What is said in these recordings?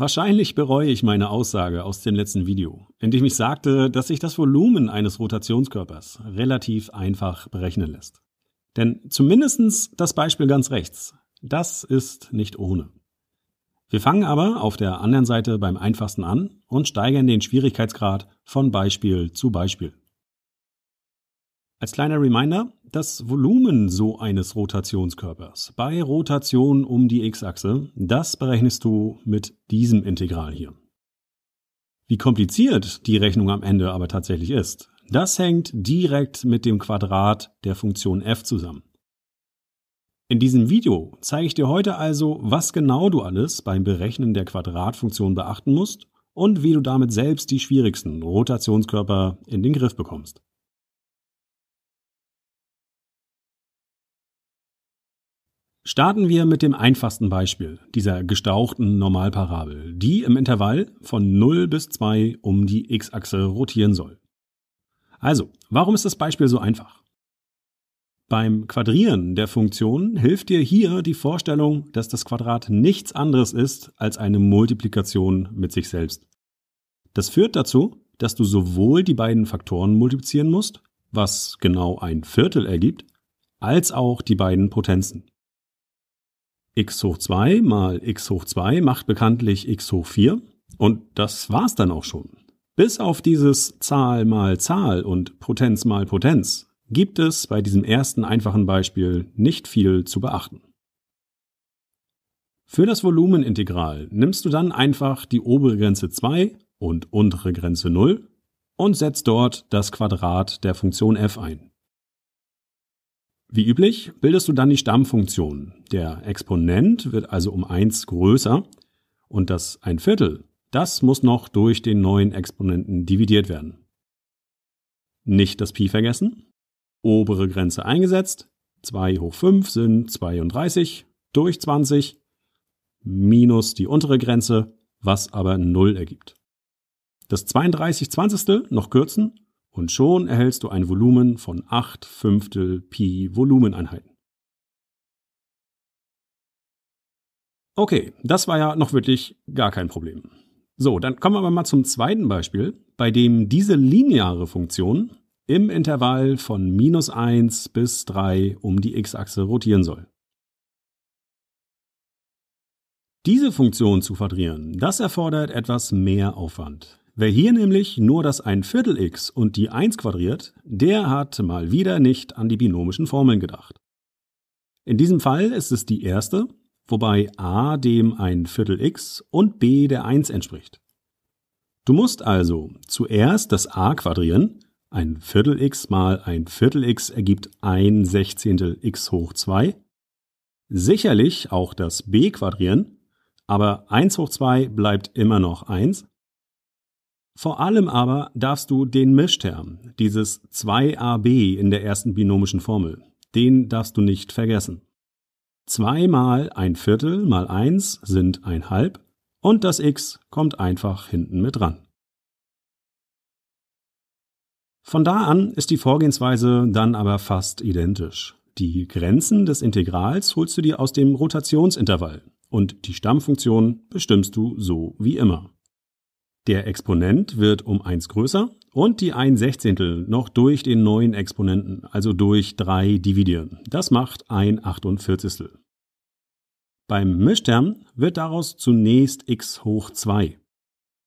Wahrscheinlich bereue ich meine Aussage aus dem letzten Video, in dem ich sagte, dass sich das Volumen eines Rotationskörpers relativ einfach berechnen lässt. Denn zumindest das Beispiel ganz rechts, das ist nicht ohne. Wir fangen aber auf der anderen Seite beim einfachsten an und steigern den Schwierigkeitsgrad von Beispiel zu Beispiel. Als kleiner Reminder, das Volumen so eines Rotationskörpers bei Rotation um die x-Achse, das berechnest du mit diesem Integral hier. Wie kompliziert die Rechnung am Ende aber tatsächlich ist, das hängt direkt mit dem Quadrat der Funktion f zusammen. In diesem Video zeige ich dir heute also, was genau du alles beim Berechnen der Quadratfunktion beachten musst und wie du damit selbst die schwierigsten Rotationskörper in den Griff bekommst. Starten wir mit dem einfachsten Beispiel dieser gestauchten Normalparabel, die im Intervall von 0 bis 2 um die x-Achse rotieren soll. Also, warum ist das Beispiel so einfach? Beim Quadrieren der Funktion hilft dir hier die Vorstellung, dass das Quadrat nichts anderes ist als eine Multiplikation mit sich selbst. Das führt dazu, dass du sowohl die beiden Faktoren multiplizieren musst, was genau ein Viertel ergibt, als auch die beiden Potenzen x hoch 2 mal x hoch 2 macht bekanntlich x hoch 4 und das war's dann auch schon. Bis auf dieses Zahl mal Zahl und Potenz mal Potenz gibt es bei diesem ersten einfachen Beispiel nicht viel zu beachten. Für das Volumenintegral nimmst du dann einfach die obere Grenze 2 und untere Grenze 0 und setzt dort das Quadrat der Funktion f ein. Wie üblich bildest du dann die Stammfunktion. Der Exponent wird also um 1 größer und das 1 Viertel, das muss noch durch den neuen Exponenten dividiert werden. Nicht das Pi vergessen. Obere Grenze eingesetzt. 2 hoch 5 sind 32 durch 20 minus die untere Grenze, was aber 0 ergibt. Das 32 Zwanzigstel noch kürzen und schon erhältst du ein Volumen von 8 Fünftel Pi Volumeneinheiten. Okay, das war ja noch wirklich gar kein Problem. So, dann kommen wir aber mal zum zweiten Beispiel, bei dem diese lineare Funktion im Intervall von minus 1 bis 3 um die x-Achse rotieren soll. Diese Funktion zu quadrieren, das erfordert etwas mehr Aufwand. Wer hier nämlich nur das 1 Viertel x und die 1 quadriert, der hat mal wieder nicht an die binomischen Formeln gedacht. In diesem Fall ist es die erste, wobei a dem 1 Viertel x und b der 1 entspricht. Du musst also zuerst das a quadrieren, 1 Viertel x mal 1 Viertel x ergibt 1 Sechzehntel x hoch 2, sicherlich auch das b quadrieren, aber 1 hoch 2 bleibt immer noch 1 vor allem aber darfst du den Mischterm, dieses 2ab in der ersten binomischen Formel, den darfst du nicht vergessen. 2 mal ein Viertel mal 1 sind ein Halb und das x kommt einfach hinten mit ran. Von da an ist die Vorgehensweise dann aber fast identisch. Die Grenzen des Integrals holst du dir aus dem Rotationsintervall und die Stammfunktion bestimmst du so wie immer. Der Exponent wird um 1 größer und die 1 16 noch durch den neuen Exponenten, also durch 3 dividieren. Das macht 1 48. Beim Mischterm wird daraus zunächst x hoch 2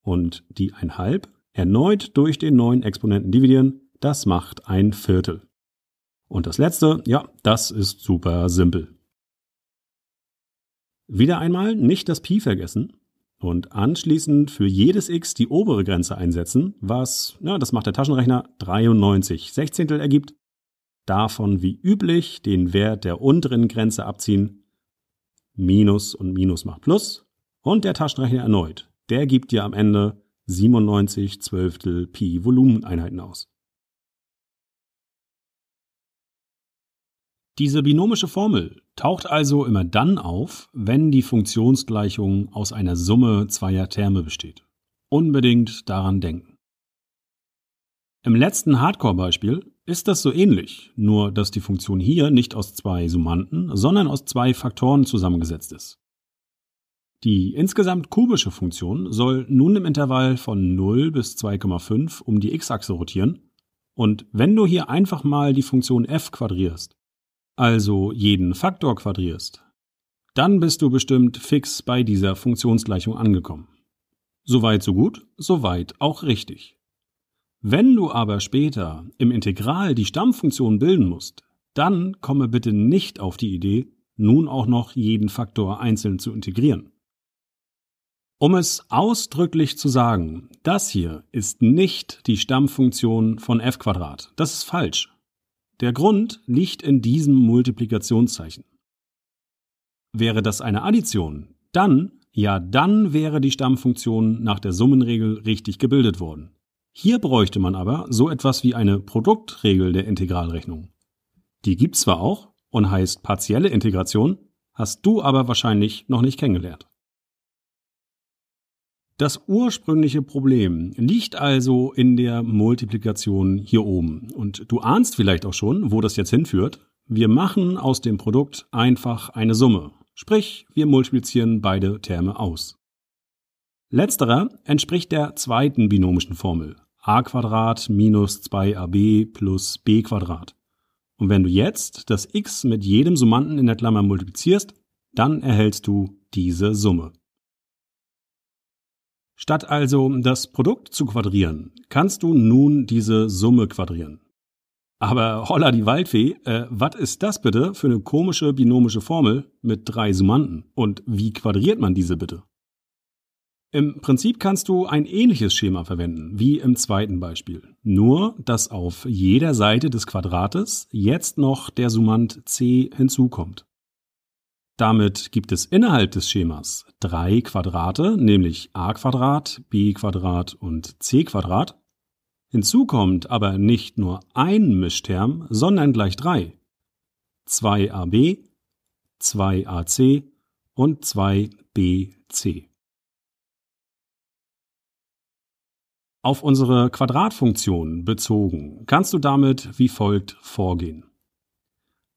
und die 1 1,5 erneut durch den neuen Exponenten dividieren. Das macht 1 Viertel. Und das letzte, ja, das ist super simpel. Wieder einmal nicht das Pi vergessen, und anschließend für jedes x die obere Grenze einsetzen, was, ja, das macht der Taschenrechner, 93 Sechzehntel ergibt. Davon wie üblich den Wert der unteren Grenze abziehen. Minus und Minus macht Plus. Und der Taschenrechner erneut. Der gibt dir am Ende 97 Zwölftel Pi Volumeneinheiten aus. Diese binomische Formel taucht also immer dann auf, wenn die Funktionsgleichung aus einer Summe zweier Terme besteht. Unbedingt daran denken. Im letzten Hardcore-Beispiel ist das so ähnlich, nur dass die Funktion hier nicht aus zwei Summanden, sondern aus zwei Faktoren zusammengesetzt ist. Die insgesamt kubische Funktion soll nun im Intervall von 0 bis 2,5 um die x-Achse rotieren und wenn du hier einfach mal die Funktion f quadrierst, also jeden Faktor quadrierst, dann bist du bestimmt fix bei dieser Funktionsgleichung angekommen. Soweit so gut, soweit auch richtig. Wenn du aber später im Integral die Stammfunktion bilden musst, dann komme bitte nicht auf die Idee, nun auch noch jeden Faktor einzeln zu integrieren. Um es ausdrücklich zu sagen, das hier ist nicht die Stammfunktion von f. Das ist falsch. Der Grund liegt in diesem Multiplikationszeichen. Wäre das eine Addition, dann, ja, dann wäre die Stammfunktion nach der Summenregel richtig gebildet worden. Hier bräuchte man aber so etwas wie eine Produktregel der Integralrechnung. Die gibt's zwar auch und heißt partielle Integration, hast du aber wahrscheinlich noch nicht kennengelernt. Das ursprüngliche Problem liegt also in der Multiplikation hier oben. Und du ahnst vielleicht auch schon, wo das jetzt hinführt. Wir machen aus dem Produkt einfach eine Summe. Sprich, wir multiplizieren beide Terme aus. Letzterer entspricht der zweiten binomischen Formel. a minus 2ab plus b. Und wenn du jetzt das x mit jedem Summanden in der Klammer multiplizierst, dann erhältst du diese Summe. Statt also das Produkt zu quadrieren, kannst du nun diese Summe quadrieren. Aber holla die Waldfee, äh, was ist das bitte für eine komische binomische Formel mit drei Summanden? Und wie quadriert man diese bitte? Im Prinzip kannst du ein ähnliches Schema verwenden, wie im zweiten Beispiel. Nur, dass auf jeder Seite des Quadrates jetzt noch der Summand c hinzukommt. Damit gibt es innerhalb des Schemas drei Quadrate, nämlich a Quadrat, b Quadrat und c Quadrat. Hinzu kommt aber nicht nur ein Mischterm, sondern gleich drei. 2ab, 2ac und 2bc. Auf unsere Quadratfunktion bezogen kannst du damit wie folgt vorgehen.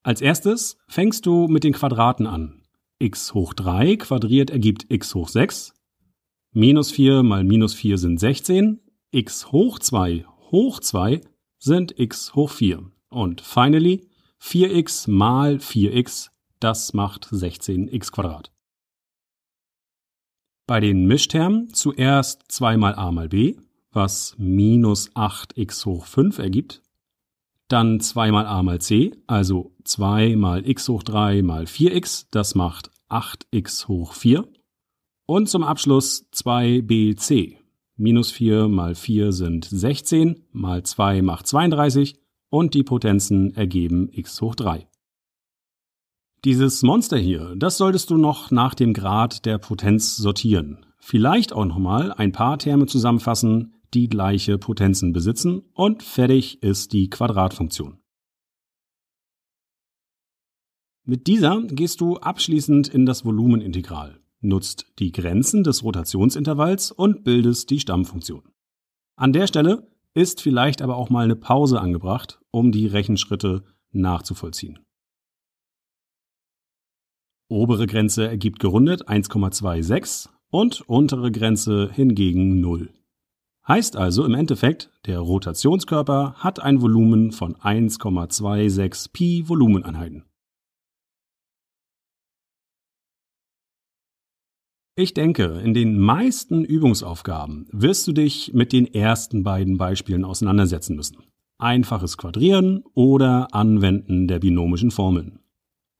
Als erstes fängst du mit den Quadraten an. x hoch 3 quadriert ergibt x hoch 6. Minus 4 mal minus 4 sind 16. x hoch 2 hoch 2 sind x hoch 4. Und finally 4x mal 4x, das macht 16x Quadrat. Bei den Mischtermen zuerst 2 mal a mal b, was minus 8x hoch 5 ergibt. Dann 2 mal a mal c, also 2 mal x hoch 3 mal 4x, das macht 8x hoch 4. Und zum Abschluss 2bc. Minus 4 mal 4 sind 16, mal 2 macht 32 und die Potenzen ergeben x hoch 3. Dieses Monster hier, das solltest du noch nach dem Grad der Potenz sortieren. Vielleicht auch nochmal ein paar Terme zusammenfassen, die gleiche Potenzen besitzen und fertig ist die Quadratfunktion. Mit dieser gehst du abschließend in das Volumenintegral, nutzt die Grenzen des Rotationsintervalls und bildest die Stammfunktion. An der Stelle ist vielleicht aber auch mal eine Pause angebracht, um die Rechenschritte nachzuvollziehen. Obere Grenze ergibt gerundet 1,26 und untere Grenze hingegen 0. Heißt also im Endeffekt, der Rotationskörper hat ein Volumen von 1,26 Pi Volumeneinheiten. Ich denke, in den meisten Übungsaufgaben wirst du dich mit den ersten beiden Beispielen auseinandersetzen müssen. Einfaches Quadrieren oder Anwenden der binomischen Formeln.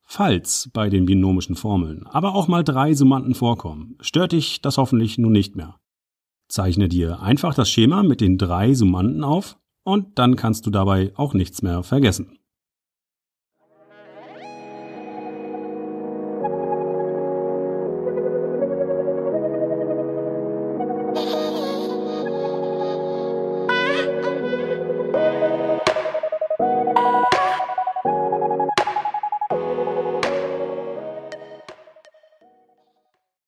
Falls bei den binomischen Formeln aber auch mal drei Summanden vorkommen, stört dich das hoffentlich nun nicht mehr. Zeichne dir einfach das Schema mit den drei Summanden auf und dann kannst du dabei auch nichts mehr vergessen.